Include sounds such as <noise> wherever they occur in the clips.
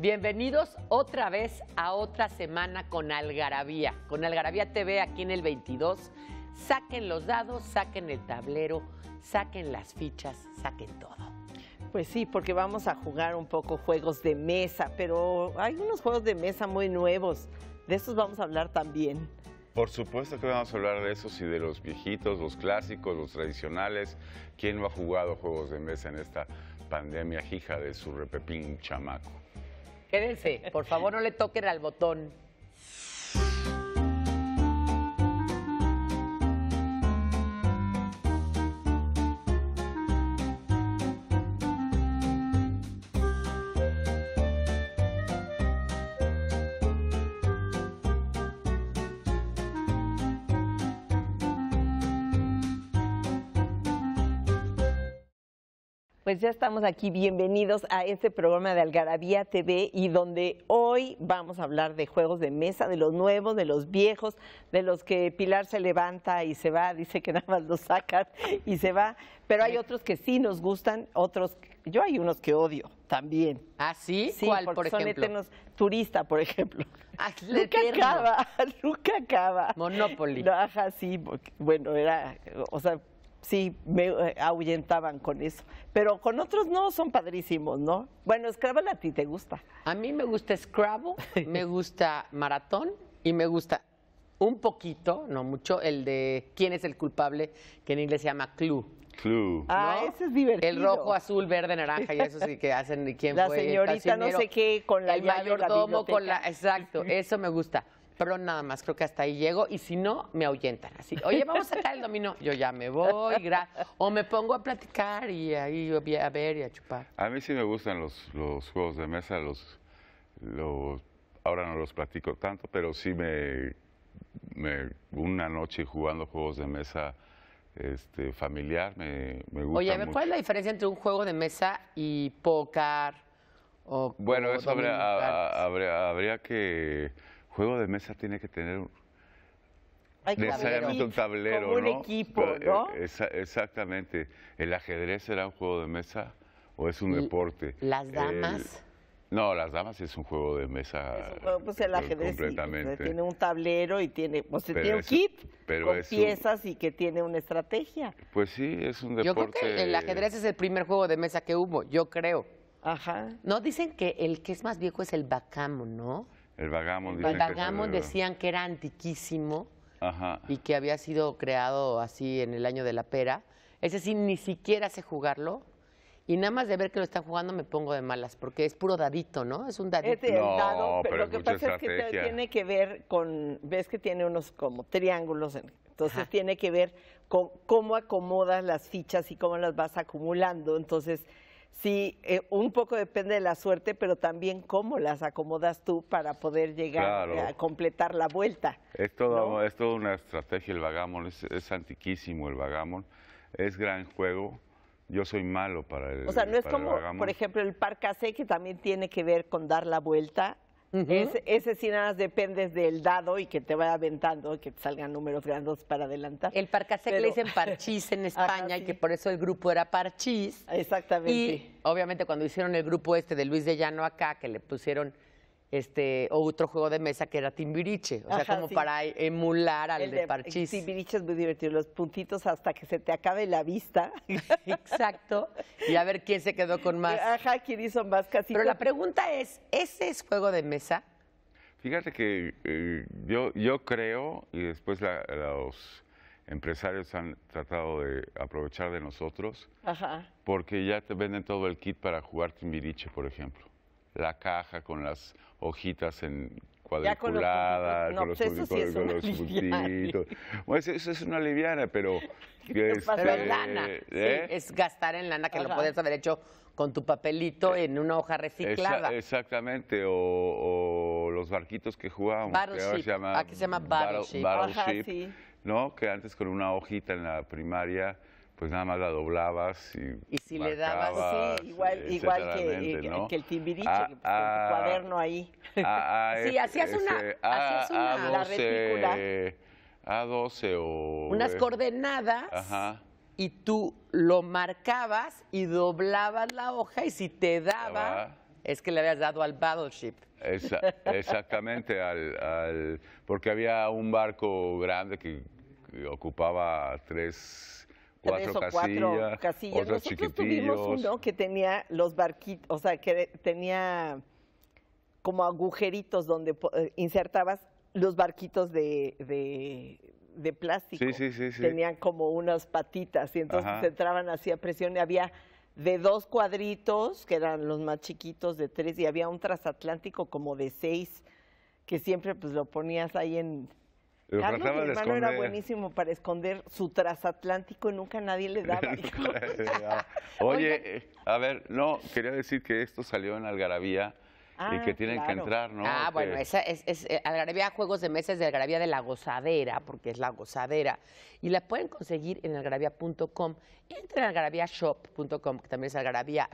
Bienvenidos otra vez a otra semana con Algarabía, con Algarabía TV aquí en el 22. Saquen los dados, saquen el tablero, saquen las fichas, saquen todo. Pues sí, porque vamos a jugar un poco juegos de mesa, pero hay unos juegos de mesa muy nuevos. De esos vamos a hablar también. Por supuesto que vamos a hablar de esos y de los viejitos, los clásicos, los tradicionales. ¿Quién no ha jugado juegos de mesa en esta pandemia hija de su repepín chamaco? Quédense, por favor no le toquen al botón. Pues ya estamos aquí, bienvenidos a este programa de Algarabía TV y donde hoy vamos a hablar de juegos de mesa, de los nuevos, de los viejos, de los que Pilar se levanta y se va, dice que nada más los saca y se va, pero hay otros que sí nos gustan, otros, yo hay unos que odio también. ¿Ah, sí? ¿Cuál, por son ejemplo? turista, por ejemplo. ¿Luca nunca acaba, <laughs> nunca acaba. Monopoly. ajá, sí, bueno, era, o sea, sí me eh, ahuyentaban con eso. Pero con otros no, son padrísimos, ¿no? Bueno, Scrabble a ti te gusta. A mí me gusta Scrabble, me gusta Maratón y me gusta un poquito, no mucho, el de quién es el culpable, que en inglés se llama clue. Clue. Ah, ese es divertido. El rojo, azul, verde, naranja y eso sí que hacen quién la señorita no sé qué con la llave mayordomo con la exacto, eso me gusta. Pero nada más, creo que hasta ahí llego y si no, me ahuyentan. Así, oye, vamos a sacar el dominó. Yo ya me voy, o me pongo a platicar y ahí a ver y a chupar. A mí sí me gustan los, los juegos de mesa, los, los ahora no los platico tanto, pero sí me, me una noche jugando juegos de mesa este, familiar me, gusta. Oye, ¿cuál es la diferencia entre un juego de mesa y poker bueno, eso habría, que juego de mesa tiene que tener necesariamente un tablero, un equipo, ¿no? Eh, exactamente. ¿El ajedrez será un juego de mesa o es un deporte? ¿Las damas? no, las damas es un juego de mesa. pues el eh, ajedrez tiene un tablero y tiene, pues, tiene un kit con piezas y que tiene una estrategia. Pues sí, es un deporte. Yo creo que el ajedrez es el primer juego de mesa que hubo, yo creo. Ajá. No, dicen que el que es más viejo es el bacamo, ¿no? El vagamos. el eh, decían que era antiquísimo y que había sido creado así en el año de la pera. ese decir, ni siquiera sé jugarlo. Y nada más de ver que lo están jugando me pongo de malas, porque es puro dadito, ¿no? Es un dadito. pero, lo que pasa es que tiene que ver con, ves que tiene unos como triángulos, entonces tiene que ver con cómo acomodas las fichas y cómo las vas acumulando. Entonces, sí, eh, un poco depende de la suerte, pero también cómo las acomodas tú para poder llegar eh, a completar la vuelta. Es toda, es una estrategia el vagamon, es, antiquísimo el vagamon, es gran juego. Yo soy malo para el O sea, no es como, por ejemplo, el C que también tiene que ver con dar la vuelta ese sí nada más dependes del dado y que te vaya aventando, que salgan números grandes para adelantar. El parcasec que le dicen parchís en <laughs> España y que por eso el grupo era parchís. Exactamente. Y obviamente cuando hicieron el grupo este de Luis de Llano acá, que le pusieron este otro juego de mesa que era Timbiriche, o sea, como para emular al el de, Parchís. Timbiriche es muy divertido, los puntitos hasta que se te acabe la vista. <laughs> Exacto. Y a ver quién se quedó con más. Ajá, quién hizo más casi. Pero la pregunta es, ¿ese es juego de mesa? Fíjate que eh, yo, yo creo, y después los empresarios han tratado de aprovechar de nosotros, porque ya te venden todo el kit para jugar Timbiriche, por ejemplo la caja con las hojitas en cuadriculadas, con los, pues <laughs> puntitos. eso, es una liviana, pero... <laughs> es, este, lana, ¿eh? es gastar en lana, que lo puedes haber hecho con tu papelito eh, en una hoja reciclada. exactamente, o, los barquitos que jugábamos. aquí se llama ah, ¿no? que antes con una hojita en la primaria pues nada más la doblabas y. Y si le dabas, sí, eh, igual, que, eh, el timbiriche, a, el cuaderno ahí. Ah, ah, <laughs> sí, hacías una, ah, hacías una la retícula. A12 o. Unas eh, coordenadas. Ajá. Y tú lo marcabas y doblabas la hoja y si te daba es que le habías dado al Battleship. <laughs> exactamente, al, porque había un barco grande que ocupaba tres tres o cuatro casillas, Nosotros tuvimos uno que tenía los barquitos, o sea, que tenía como agujeritos donde eh, insertabas los barquitos de, de, plástico. Tenían como unas patitas y entonces entraban así presión y había de dos cuadritos, que eran los más chiquitos, de tres, y había un transatlántico como de seis, que siempre pues lo ponías ahí en lo mi hermano, era buenísimo para esconder su trasatlántico y nunca nadie le daba. <laughs> <laughs> <laughs> Oye, eh, a ver, no, quería decir que esto salió en Algarabía. y ah, que tienen que entrar, ¿no? Ah, bueno, esa es, eh, Algarabía Juegos de Meses de Algarabía de la Gozadera, porque es la Gozadera. Y la pueden conseguir en algarabía.com. Entra a algarabíashop.com, que también es Algarabía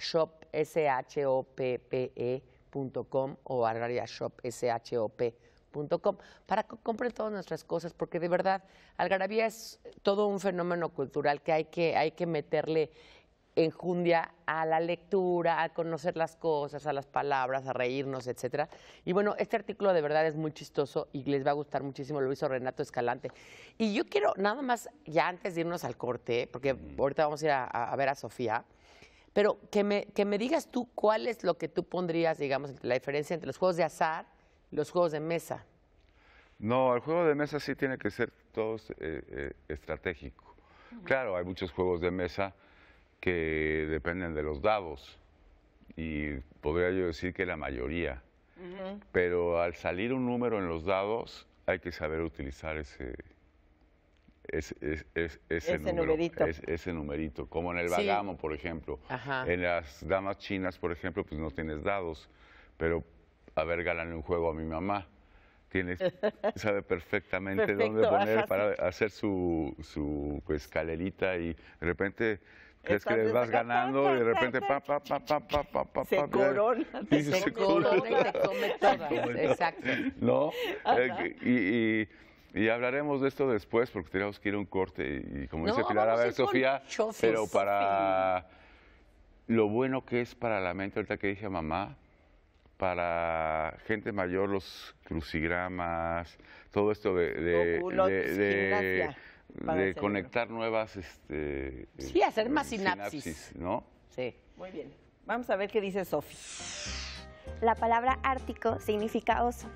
S-H-O-P-P-E.com o e AlgaraviaShop, S-H-O-P para que compren todas nuestras cosas, porque de verdad, Algarabía es todo un fenómeno cultural que hay que, hay que meterle enjundia a la lectura, a conocer las cosas, a las palabras, a reírnos, etcétera. Y bueno, este artículo de verdad es muy chistoso y les va a gustar muchísimo, lo hizo Renato Escalante. Y yo quiero, nada más, ya antes de irnos al corte, porque ahorita vamos a ir a, a ver a Sofía, pero que me, que me digas tú cuál es lo que tú pondrías, digamos, la diferencia entre los juegos de azar los juegos de mesa? No, el juego de mesa sí tiene que ser todo eh, eh, estratégico. Claro, hay muchos juegos de mesa que dependen de los dados y podría yo decir que la mayoría. Pero al salir un número en los dados hay que saber utilizar ese, ese, numerito. ese numerito. Como en el bagamo, por ejemplo. En las damas chinas, por ejemplo, pues no tienes dados, pero a ver ganan un juego a mi mamá. Tiene, <laughs> sabe perfectamente dónde poner para hacer su, su pues, escalerita y de repente crees que vas ganando y de repente pa pa pa pa pa pa pa se <laughs> corona y se, <laughs> se corona, corona. come todas exacto no eh, y, y hablaremos de esto después porque tenemos que ir a un corte y como dice Pilar, a ver Sofía, pero para lo bueno que es para la mente, ahorita que dije mamá, para gente mayor, los crucigramas, todo esto de, conectar nuevas... Este, sí, hacer más eh, sinapsis. sinapsis. ¿no? Sí. Muy bien. Vamos a ver qué dice Sofi. La palabra ártico significa oso.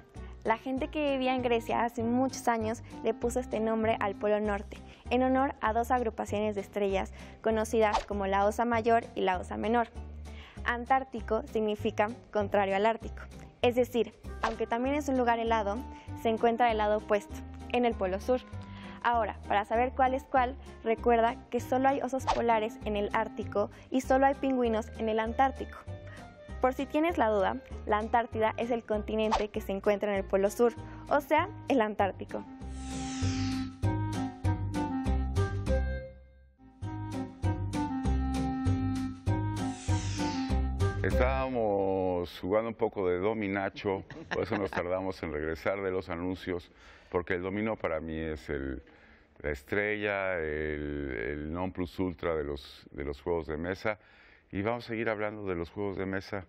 La gente que vivía en Grecia hace muchos años le puso este nombre al Polo Norte, en honor a dos agrupaciones de estrellas conocidas como la Osa Mayor y la Osa Menor. Antártico significa contrario al Ártico. Es decir, aunque también es un lugar helado, se encuentra del lado opuesto, en el Polo Sur. Ahora, para saber cuál es cuál, recuerda que solo hay osos polares en el Ártico y solo hay pingüinos en el Antártico. Por si tienes la duda, la Antártida es el continente que se encuentra en el Polo Sur, o sea, el Antártico. Estábamos jugando un poco de dominacho, por eso nos tardamos en regresar de los anuncios, porque el dominó para mí es el, la estrella, el, non plus ultra de los, de los juegos de mesa. Y vamos a seguir hablando de los juegos de mesa,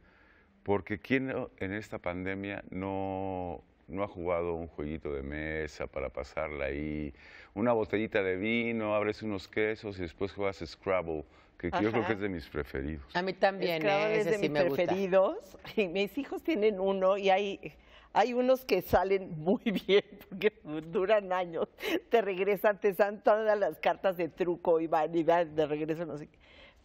porque ¿quién en esta pandemia no, no ha jugado un jueguito de mesa para pasarla ahí? Una botellita de vino, abres unos quesos y después juegas Scrabble que yo creo que es de mis preferidos. A mí también, ¿eh? es, de mis preferidos. <laughs> mis hijos tienen uno y hay, hay unos que salen muy <laughs> bien porque duran años. Te regresan, te dan todas las cartas de truco y van de regreso no sé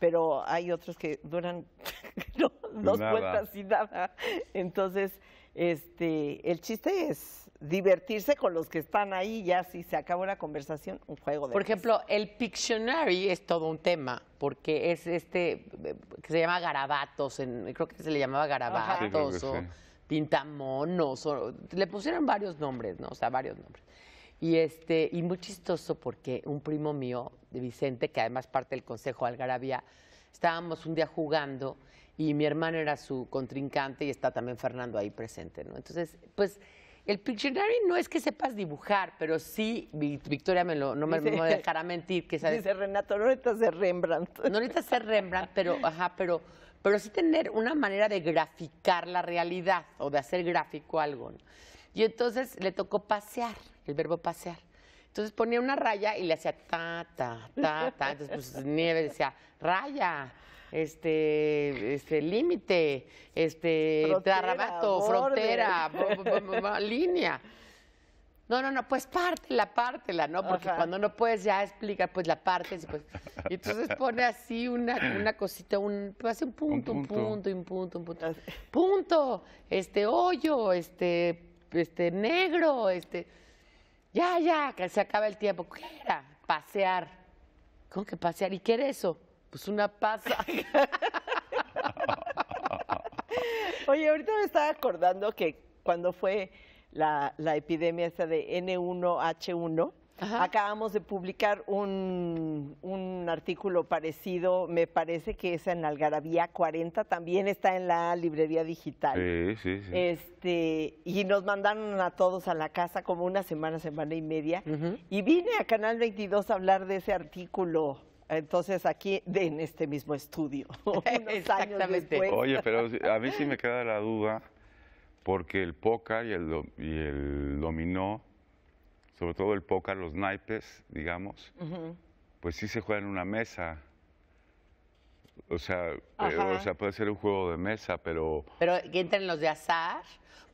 Pero hay otros que duran <laughs> dos vueltas y nada. Entonces, este, el chiste es divertirse con los que están ahí, ya si se acabó la conversación, un juego de... Por ejemplo, el Pictionary es todo un tema, porque es este, eh, que se llama garabatos, creo que se le llamaba garabatos o pintamonos, le pusieron varios nombres, ¿no? O sea, varios nombres. Y, este, y muy chistoso porque un primo mío, Vicente, que además parte del Consejo Algarabía, estábamos un día jugando y mi hermano era su contrincante y está también Fernando ahí presente, ¿no? Entonces, pues el Pictionary no es que sepas dibujar, pero sí, Victoria me no me, me dejará mentir. Que sabes, dice Renato, no necesitas ser Rembrandt. <laughs> No necesitas ser Rembrandt, pero, ajá, pero, pero sí tener una manera de graficar la realidad o de hacer gráfico algo. Y entonces le tocó pasear, el verbo pasear. Entonces ponía una raya y le hacía ta, ta, ta, ta. Entonces, pues, Nieve decía, raya, este, este límite, este frontera, frontera, línea. No, no, no, pues pártela, pártela, ¿no? Porque cuando no puedes ya explicar, pues la partes. Pues, y entonces pone así una, cosita, un, pues, hace un punto, un punto, un punto, un punto, un punto. Punto, este hoyo, este, este negro, este. Ya, ya, que se acaba el tiempo. ¿Qué era? Pasear. ¿Cómo que pasear? ¿Y qué era eso? Pues una pasa. <laughs> Oye, ahorita me estaba acordando que cuando fue la, epidemia esta de N1H1, acabamos de publicar un, un, artículo parecido, me parece que es en Algarabía 40, también está en la librería digital. Sí, sí, sí. Este, y nos mandaron a todos a la casa como una semana, semana y media. Y vine a Canal 22 a hablar de ese artículo entonces aquí de, en este mismo estudio. <laughs> Exactamente. Oye, pero a mí sí me queda la duda, porque el póker y el, y el dominó, sobre todo el póker, los naipes, digamos, pues sí se juega en una mesa. O sea, eh, o sea, puede ser un juego de mesa, pero... Pero entren los de azar.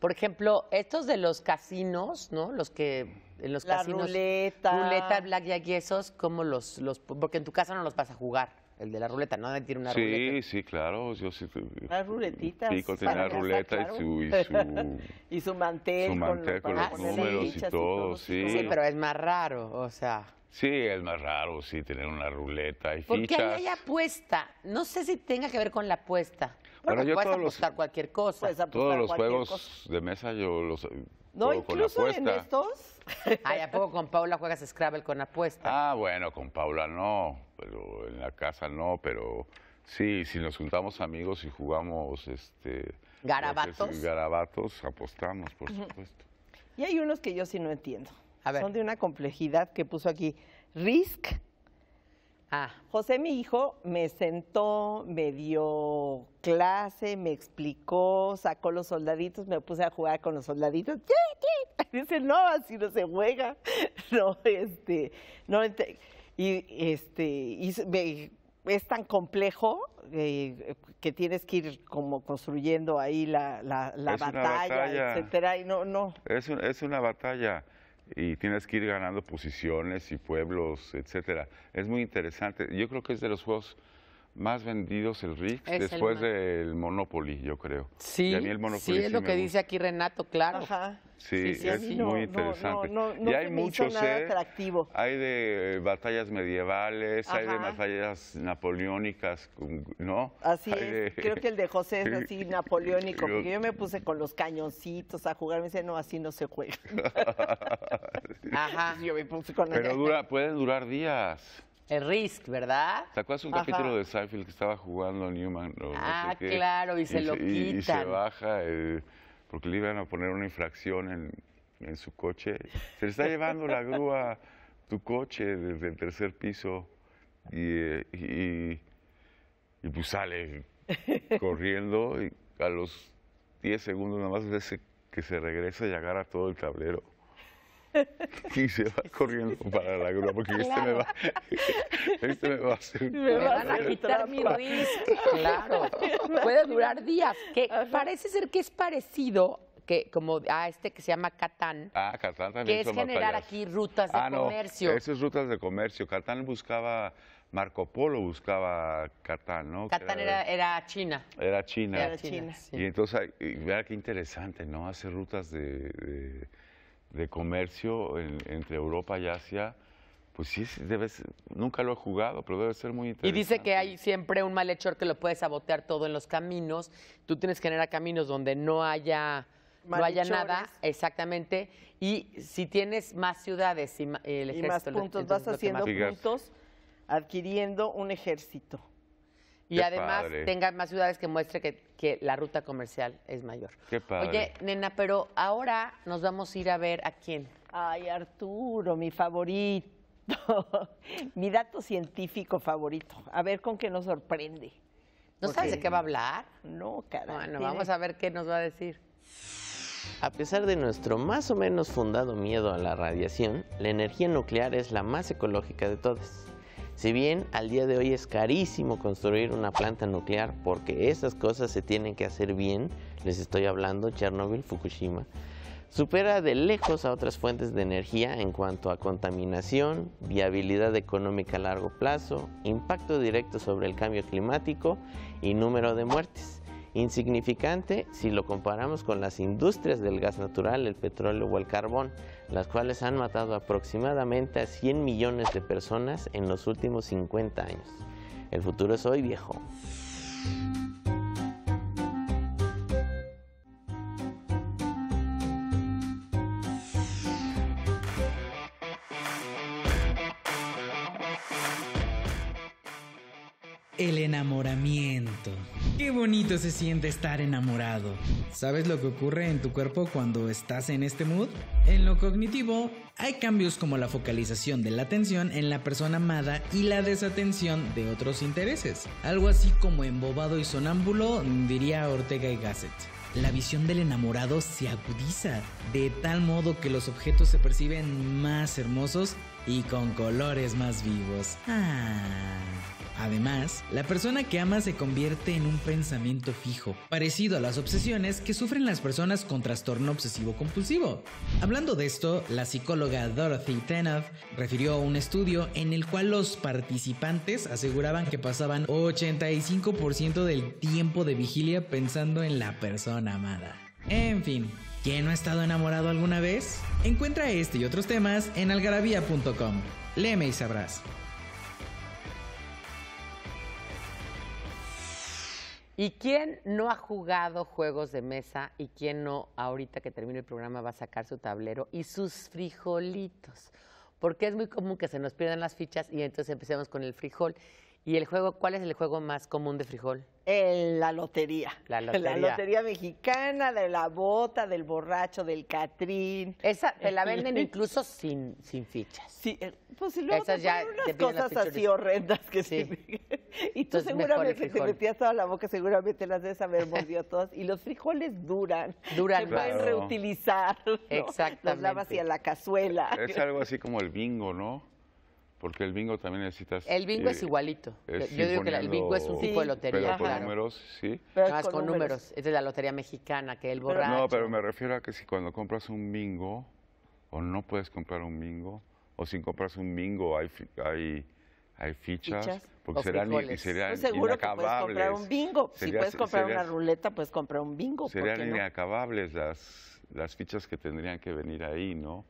Por ejemplo, estos de los casinos, ¿no? Los que en los la casinos. Ruleta. Ruleta, blackjack y esos, ¿cómo los, los. Porque en tu casa no los vas a jugar el de la ruleta, ¿no? Tiene una sí, ruleta. Sí, sí, claro. Yo sí, Las ruletitas. Pico tenía la ruleta y, su, y su... <laughs> y su mantel. con los, ah, números y, todo, sí. Sí, pero es más raro, o sea... Sí, es más raro, sí, tener una ruleta y fichas. Porque ahí hay apuesta. No sé si tenga que ver con la apuesta. Bueno, puedes apostar cualquier cosa. todos los juegos de mesa yo los eh, no, incluso en estos. <laughs> Ay, ¿a poco con Paula juegas Scrabble con apuesta? Ah, bueno, con Paula no, pero en la casa no, pero sí, si nos juntamos amigos y jugamos este garabatos, garabatos apostamos, por supuesto. Y hay unos que yo sí no entiendo. A ver. Son de una complejidad que puso aquí. Risk Ah. José, mi hijo, me sentó, me dio clase, me explicó, sacó los soldaditos, me puse a jugar con los soldaditos. <laughs> Dice, no, así no se juega. <laughs> No, este, no, y este, es tan complejo eh, que tienes que ir como construyendo ahí la, la, batalla, etcétera. Y no, no. Es, es una batalla y tienes que ir ganando posiciones y pueblos, etcétera. Es muy interesante. Yo creo que es de los juegos más vendidos el Rix después del Monopoly, yo creo. Sí, sí, es lo que dice aquí Renato, claro. Ajá. Sí, es muy interesante. y hay muchos, eh, hay de eh, batallas medievales, hay de batallas napoleónicas, ¿no? Así es, creo que el de José es <laughs> así napoleónico, porque yo me puse con los cañoncitos a jugar, me dice, no, así no se juega. <laughs> Ajá, yo me puse con... Pero dura, pueden durar días. El Risk, ¿verdad? ¿Te un capítulo de Seinfeld que estaba jugando Newman? ah, claro, y, se lo quitan. Y, se baja eh, porque le iban a poner una infracción en, su coche. Se le está llevando la grúa tu coche desde el tercer piso eh, y, y, pues sale corriendo y a los 10 segundos nada más ves que se regresa y agarra todo el tablero. <laughs> y se va corriendo para la grúa porque este, me va, a hacer... Me van a quitar mi risco. Claro, puede durar días. Que parece ser que es parecido que como a este que se llama Catán. Ah, Catán también. Que es generar aquí rutas de ah, comercio. esas rutas de comercio. Catán buscaba Marco Polo buscaba Catán, ¿no? Catán era, era, era, China. Era China. Era Y entonces, vea qué interesante, ¿no? Hacer rutas de de comercio entre Europa y Asia, pues sí, debe nunca lo he jugado, pero debe ser muy interesante. Y dice que hay siempre un malhechor que lo puede sabotear todo en los caminos. Tú tienes que generar caminos donde no haya, no haya nada, exactamente. Y si tienes más ciudades y, el ejército, más puntos, vas haciendo puntos adquiriendo un ejército. Y además tenga más ciudades que muestre que, la ruta comercial es mayor. Oye, nena, pero ahora nos vamos a ir a ver a quién. Ay, Arturo, mi favorito. <laughs> mi dato científico favorito. A ver con qué nos sorprende. ¿No sabes de qué va a hablar? No, caray. Bueno, vamos a ver qué nos va a decir. A pesar de nuestro más o menos fundado miedo a la radiación, la energía nuclear es la más ecológica de todas. Si bien al día de hoy es carísimo construir una planta nuclear porque esas cosas se tienen que hacer bien, les estoy hablando Chernobyl, Fukushima, supera de lejos a otras fuentes de energía en cuanto a contaminación, viabilidad económica a largo plazo, impacto directo sobre el cambio climático y número de muertes. Insignificante si lo comparamos con las industrias del gas natural, el petróleo o el carbón, las cuales han matado aproximadamente a 100 millones de personas en los últimos 50 años. El futuro es hoy, viejo. El enamoramiento. Qué bonito se siente estar enamorado. ¿Sabes lo que ocurre en tu cuerpo cuando estás en este mood? En lo cognitivo, hay cambios como la focalización de la atención en la persona amada y la desatención de otros intereses. Algo así como embobado y sonámbulo, diría Ortega y Gasset. La visión del enamorado se agudiza, de tal modo que los objetos se perciben más hermosos y con colores más vivos. Ah. Además, la persona que ama se convierte en un pensamiento fijo, parecido a las obsesiones que sufren las personas con trastorno obsesivo-compulsivo. Hablando de esto, la psicóloga Dorothy Tenoff refirió a un estudio en el cual los participantes aseguraban que pasaban 85% del tiempo de vigilia pensando en la persona amada. En fin, ¿quién no ha estado enamorado alguna vez? Encuentra este y otros temas en algarabía.com. Leme y sabrás. ¿Y quién no ha jugado juegos de mesa y quién no, ahorita que termine el programa, va a sacar su tablero y sus frijolitos? Porque es muy común que se nos pierdan las fichas y entonces empecemos con el frijol. ¿Y el juego, cuál es el juego más común de frijol? El, la, lotería. la <laughs> lotería. mexicana, de la bota, del borracho, del catrín. Esa te la <laughs> venden incluso sin, sin fichas. Sí, eh, pues luego Esas ya unas cosas así horrendas que sí. <laughs> Y tú Entonces, seguramente te metías toda la boca, seguramente las debes haber mordido todas. Y los frijoles duran. Duran. Se pueden reutilizar. exacto Exactamente. lavas y a la cazuela. Es algo así como el bingo, ¿no? Porque el bingo también necesitas... El bingo es eh, igualito. Yo digo que el bingo es un tipo de lotería. Pero con números, sí. Pero con, números. es la lotería mexicana, que el borracho... No, pero me refiero a que si cuando compras un bingo, o no puedes comprar un bingo, o si compras un bingo hay, hay, hay fichas, porque serán, serán pues seguro Que puedes comprar un bingo. si puedes comprar una ruleta, puedes comprar un bingo. Serían inacabables las, las fichas que tendrían que venir ahí, ¿no?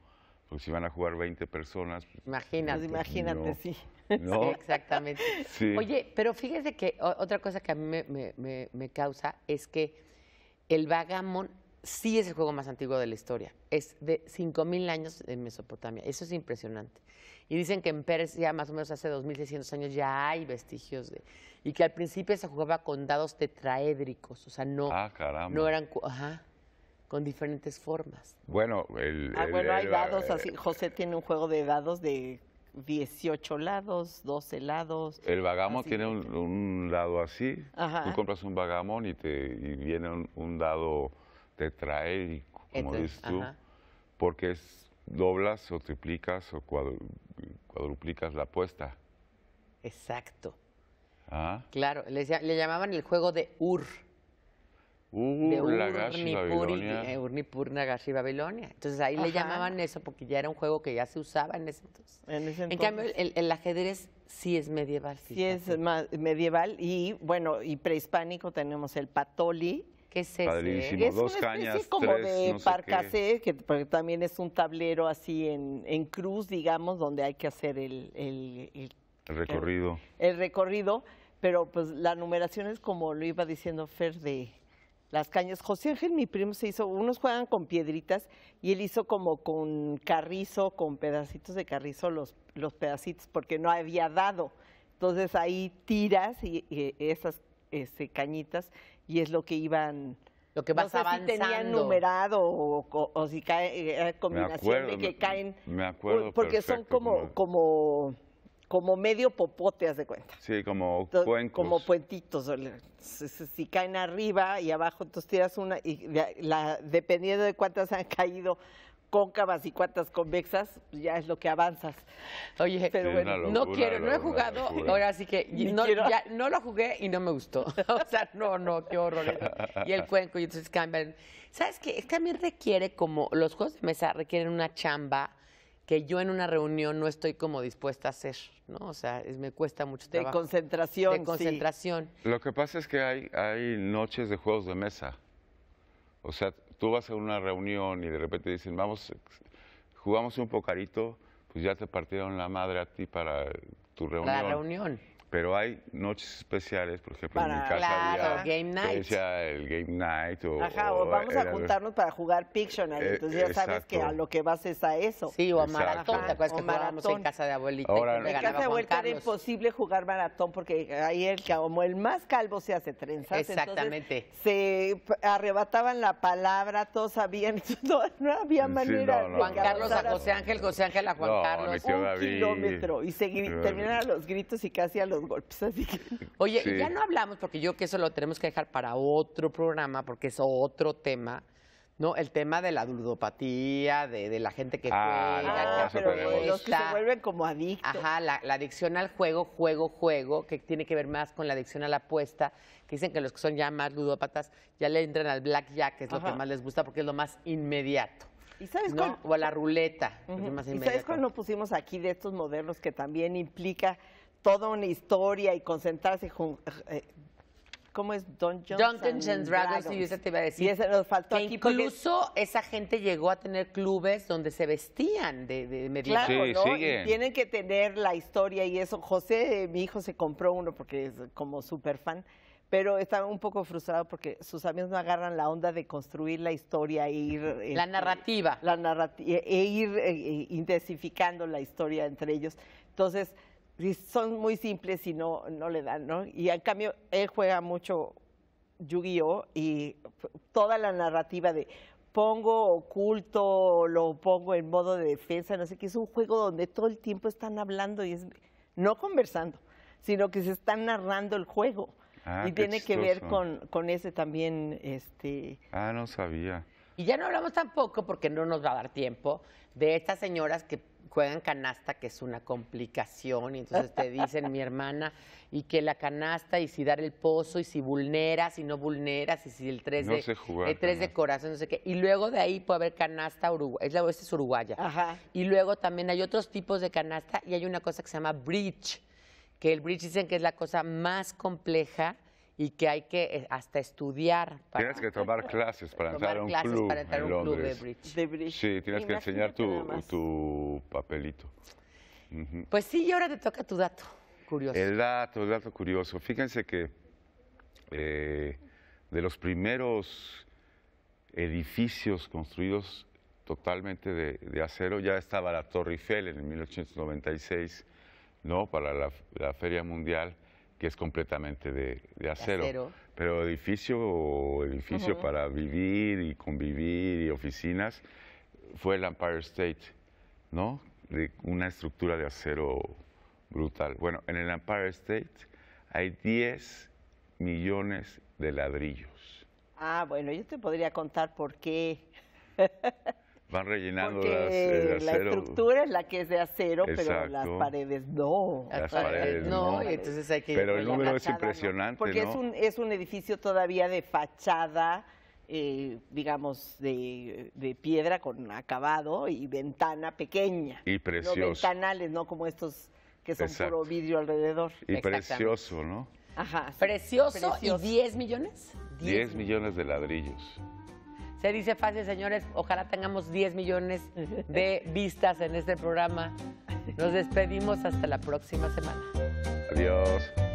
Porque si van a jugar 20 personas. Pues, imagínate, pues, imagínate, <laughs> sí. Exactamente. Oye, pero fíjese que otra cosa que a mí me, causa es que el Vagamon sí es el juego más antiguo de la historia. Es de 5.000 años en Mesopotamia. Eso es impresionante. Y dicen que en ya más o menos hace 2.600 años, ya hay vestigios de... Y que al principio se jugaba con dados tetraédricos. O sea, no, ah, no eran... Ajá con diferentes formas. Bueno, el, ah, hay dados así. Eh, José tiene un juego de dados de 18 lados, 12 lados. El vagamón tiene un, lado así. Tú compras un vagamón y te viene un, dado y como dices tú, porque es doblas o triplicas o cuadruplicas la apuesta. Exacto. Ah. Claro, le llamaban el juego de Ur. Uh, de Urnipurna eh, Babilonia. Entonces ahí le llamaban eso porque ya era un juego que ya se usaba en ese entonces. En, cambio, el, ajedrez sí es medieval. Sí es más medieval y bueno, y prehispánico tenemos el patoli. que es Es dos una cañas, como de no que también es un tablero así en, en, cruz, digamos, donde hay que hacer el, el, el, el recorrido. el recorrido, pero pues la numeración es como lo iba diciendo Fer de las cañas. José Ángel, mi primo, se hizo, unos juegan con piedritas y él hizo como con carrizo, con pedacitos de carrizo los, los pedacitos, porque no había dado. Entonces ahí tiras y, esas este, cañitas y es lo que iban... Lo que vas tenían numerado o, si cae eh, combinación de que caen. Me acuerdo. Porque son como, como como medio popote, haz de cuenta. Sí, como cuencos. Como puentitos. Si, caen arriba y abajo, entonces tiras una, y dependiendo de cuántas han caído cóncavas y cuántas convexas, pues ya es lo que avanzas. Oye, pero bueno, no quiero, no he jugado, ahora sí que <laughs> no, lo jugué y no me gustó. <laughs> o sea, no, no, qué horror. y el cuenco, y entonces cambian. ¿Sabes qué? También requiere como, los juegos de mesa requieren una chamba que yo en una reunión no estoy como dispuesta a hacer, ¿no? O sea, me cuesta mucho trabajo. De concentración. De concentración. Lo que pasa es que hay, hay noches de juegos de mesa. O sea, tú vas a una reunión y de repente dicen, vamos, jugamos un pocarito, pues ya te partieron la madre a ti para tu reunión. La reunión. Pero hay noches especiales, por ejemplo, en mi casa claro, game night. el game night. O, Ajá, o, vamos a juntarnos para jugar Pictionary. Eh, entonces ya sabes que a lo que vas es a eso. Sí, o a maratón. ¿Te acuerdas que jugábamos en casa de abuelita? Ahora, y en casa de abuelita era imposible jugar maratón porque ahí el, como el más calvo se hace trenzas. Exactamente. se arrebataban la palabra, todos sabían. <laughs> No, había manera Juan Carlos a José Ángel, José Ángel a Juan Carlos. Un David. kilómetro. Y terminaban los gritos y casi a los golpes. Así que... <laughs> Oye, ya no hablamos, porque yo que eso lo tenemos que dejar para otro programa, porque es otro tema. No, el tema de la ludopatía, de, la gente que ah, juega, pero los que se vuelven como adictos. Ajá, la, adicción al juego, juego, juego, que tiene que ver más con la adicción a la apuesta, que dicen que los que son ya más ludópatas ya le entran al blackjack, que es lo que más les gusta porque es lo más inmediato. ¿Y sabes no, cuál? O a la ruleta. ¿Y sabes cuándo pusimos aquí de estos modernos que también implica toda una historia y concentrarse con... Eh, ¿Cómo es? Dungeons, and Dragons. Y eso te iba a decir. nos faltó Incluso esa gente llegó a tener clubes donde se vestían de, de Claro, tienen que tener la historia y eso. José, mi hijo, se compró uno porque es como súper fan pero estaba un poco frustrado porque sus amigos no agarran la onda de construir la historia e ir... La este, narrativa. La narrativa, e, e ir eh, eh, intensificando la historia entre ellos. Entonces, son muy simples y no, no le dan, ¿no? Y al cambio, él juega mucho Yu-Gi-Oh! y toda la narrativa de pongo oculto, lo pongo en modo de defensa, no sé qué, es un juego donde todo el tiempo están hablando y es no conversando, sino que se están narrando el juego. Ah, y tiene que ver con, con ese también, este... Ah, no sabía. Y ya no hablamos tampoco, porque no nos va a dar tiempo, de estas señoras que juegan canasta, que es una complicación, y entonces te dicen, mi hermana, y que la canasta, y si dar el pozo, y si vulneras, y no vulneras, y si el 3 de, de corazón, no sé qué. Y luego de ahí puede haber canasta uruguaya, es la es uruguaya. Y luego también hay otros tipos de canasta, y hay una cosa que se llama bridge, que el bridge dicen que es la cosa más compleja y que hay que eh, hasta estudiar. tienes que tomar <laughs> clases para entrar a un club en de, bridge. Sí, tienes que enseñar tu, papelito. Pues sí, y ahora te toca tu dato curioso. El dato, el dato curioso. Fíjense que eh, de los primeros edificios construidos totalmente de, acero, ya estaba la Torre Eiffel en 1896, ¿no? Para la, la Feria Mundial que es completamente de, acero. Pero edificio, edificio para vivir y convivir y oficinas fue el Empire State, ¿no? De una estructura de acero brutal. Bueno, en el Empire State hay 10 millones de ladrillos. Ah, bueno, yo te podría contar por qué. <laughs> Van rellenando las, el eh, acero. La estructura es la que es de acero, pero las paredes no. Las paredes no. entonces hay que pero el número es impresionante. Porque Es, un, es un edificio todavía de fachada. Eh, digamos, de, de, piedra con acabado y ventana pequeña. Y precioso. No ventanales, no como estos que son puro vidrio alrededor. Y precioso, ¿no? Ajá. Precioso, precioso, y 10 millones. 10 millones de ladrillos. Se dice fácil, señores. Ojalá tengamos 10 millones de <laughs> vistas en este programa. Nos despedimos hasta la próxima semana. Adiós.